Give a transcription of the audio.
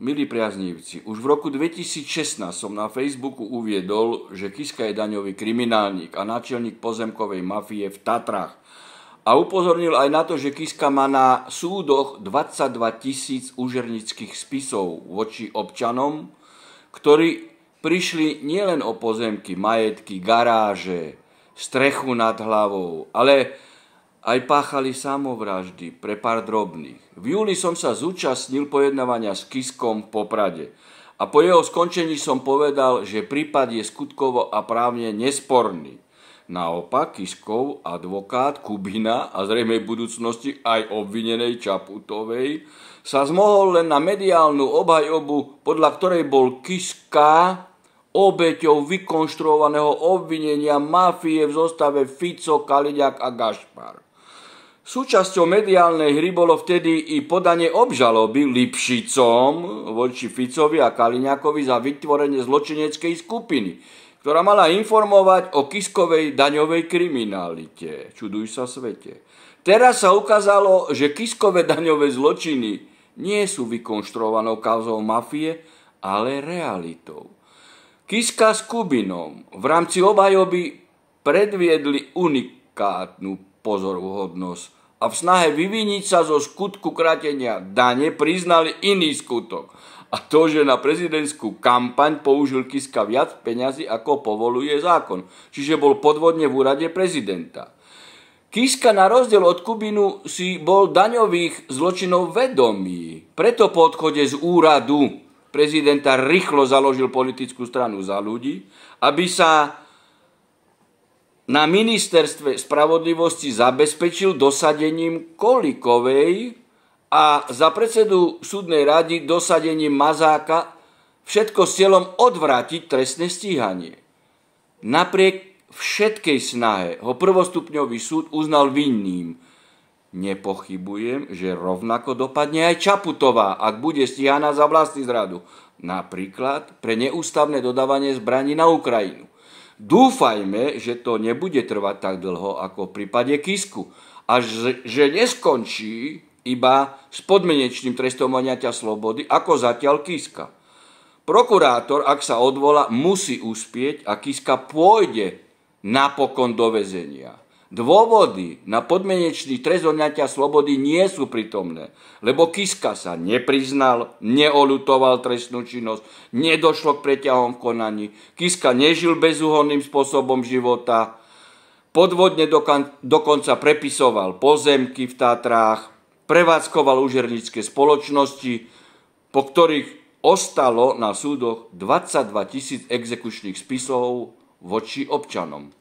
Milí priaznívci, už v roku 2016 som na Facebooku uviedol, že Kiska je daňový kriminálnik a náčelník pozemkovej mafie v Tatrach. A upozornil aj na to, že Kiska má na súdoch 22 tisíc úžernických spisov voči občanom, ktorí prišli nielen o pozemky, majetky, garáže, strechu nad hlavou, ale aj páchali samovraždy pre pár drobných. V júli som sa zúčastnil pojednávania s Kiskom v Poprade a po jeho skončení som povedal, že prípad je skutkovo a právne nesporný. Naopak Kiskov, advokát Kubina a zrejme v budúcnosti aj obvinenej Čaputovej sa zmohol len na mediálnu obhajobu, podľa ktorej bol Kiska obeťou vykonštruovaného obvinenia mafie v zostave Fico, Kaliďák a Gašpar. Súčasťou mediálnej hry bolo vtedy i podanie obžaloby Lipšicom voči Ficovi a Kaliňakovi za vytvorenie zločineckej skupiny, ktorá mala informovať o Kiskovej daňovej kriminalite. Čuduj sa svete. Teraz sa ukázalo, že Kiskové daňové zločiny nie sú vykonštruovanou kauzou mafie, ale realitou. Kiska s Kubinom v rámci obajoby predviedli unikátnu pozoruhodnosť a v snahe vyviniť sa zo skutku kratenia dane priznali iný skutok. A to, že na prezidentskú kampaň použil Kiska viac peňazí, ako povoluje zákon. Čiže bol podvodne v úrade prezidenta. Kiska na rozdiel od Kubinu si bol daňových zločinov vedomý. Preto po odchode z úradu prezidenta rýchlo založil politickú stranu za ľudí, aby sa na ministerstve spravodlivosti zabezpečil dosadením Kolikovej a za predsedu súdnej rady dosadením Mazáka všetko s cieľom odvrátiť trestné stíhanie. Napriek všetkej snahe ho prvostupňový súd uznal vinným. Nepochybujem, že rovnako dopadne aj Čaputová, ak bude stíhaná za vlastný zradu. Napríklad pre neústavné dodávanie zbraní na Ukrajinu. Dúfajme, že to nebude trvať tak dlho ako v prípade Kisku a že neskončí iba s podmenečným trestom maňaťa slobody, ako zatiaľ Kiska. Prokurátor, ak sa odvola, musí uspieť a Kiska pôjde napokon do väzenia. Dôvody na podmenečný trest odňatia slobody nie sú pritomné, lebo Kiska sa nepriznal, neolutoval trestnú činnosť, nedošlo k preťahom konaní, Kiska nežil bezúhonným spôsobom života, podvodne dokonca prepisoval pozemky v Tátrách, prevádzkoval úžernické spoločnosti, po ktorých ostalo na súdoch 22 tisíc exekučných spisov voči občanom.